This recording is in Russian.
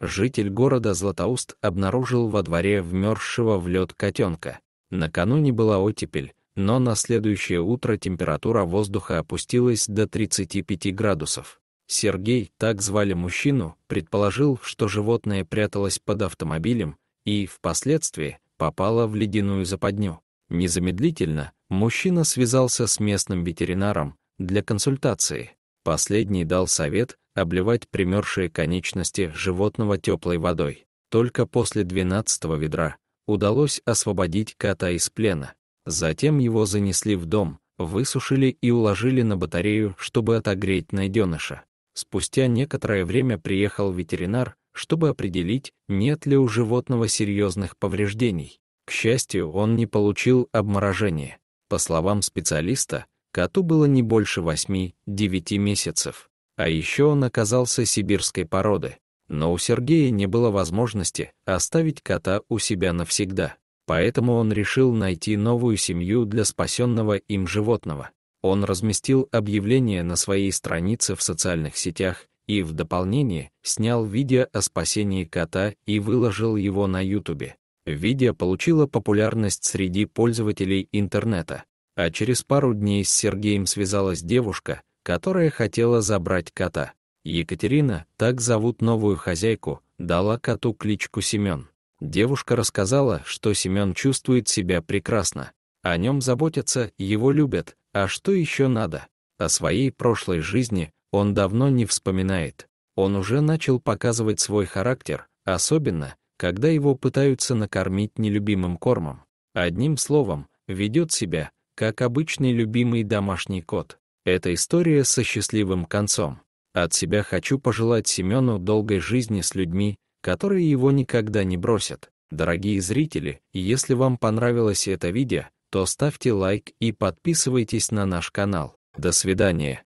житель города Златоуст обнаружил во дворе вмерзшего в лед котенка. Накануне была оттепель, но на следующее утро температура воздуха опустилась до 35 градусов. Сергей, так звали мужчину, предположил, что животное пряталось под автомобилем и, впоследствии, попало в ледяную западню. Незамедлительно мужчина связался с местным ветеринаром для консультации. Последний дал совет, обливать примершие конечности животного теплой водой. Только после 12 ведра удалось освободить кота из плена. Затем его занесли в дом, высушили и уложили на батарею, чтобы отогреть найденыша. Спустя некоторое время приехал ветеринар, чтобы определить, нет ли у животного серьезных повреждений. К счастью, он не получил обморожения. По словам специалиста, коту было не больше 8-9 месяцев. А еще он оказался сибирской породы. Но у Сергея не было возможности оставить кота у себя навсегда. Поэтому он решил найти новую семью для спасенного им животного. Он разместил объявление на своей странице в социальных сетях и в дополнение снял видео о спасении кота и выложил его на YouTube. Видео получило популярность среди пользователей интернета, а через пару дней с Сергеем связалась девушка, которая хотела забрать кота. Екатерина, так зовут новую хозяйку, дала коту кличку Семен. Девушка рассказала, что Семен чувствует себя прекрасно. О нем заботятся, его любят, а что еще надо? О своей прошлой жизни он давно не вспоминает. Он уже начал показывать свой характер, особенно, когда его пытаются накормить нелюбимым кормом. Одним словом, ведет себя, как обычный любимый домашний кот. Это история со счастливым концом. От себя хочу пожелать Семену долгой жизни с людьми, которые его никогда не бросят. Дорогие зрители, если вам понравилось это видео, то ставьте лайк и подписывайтесь на наш канал. До свидания.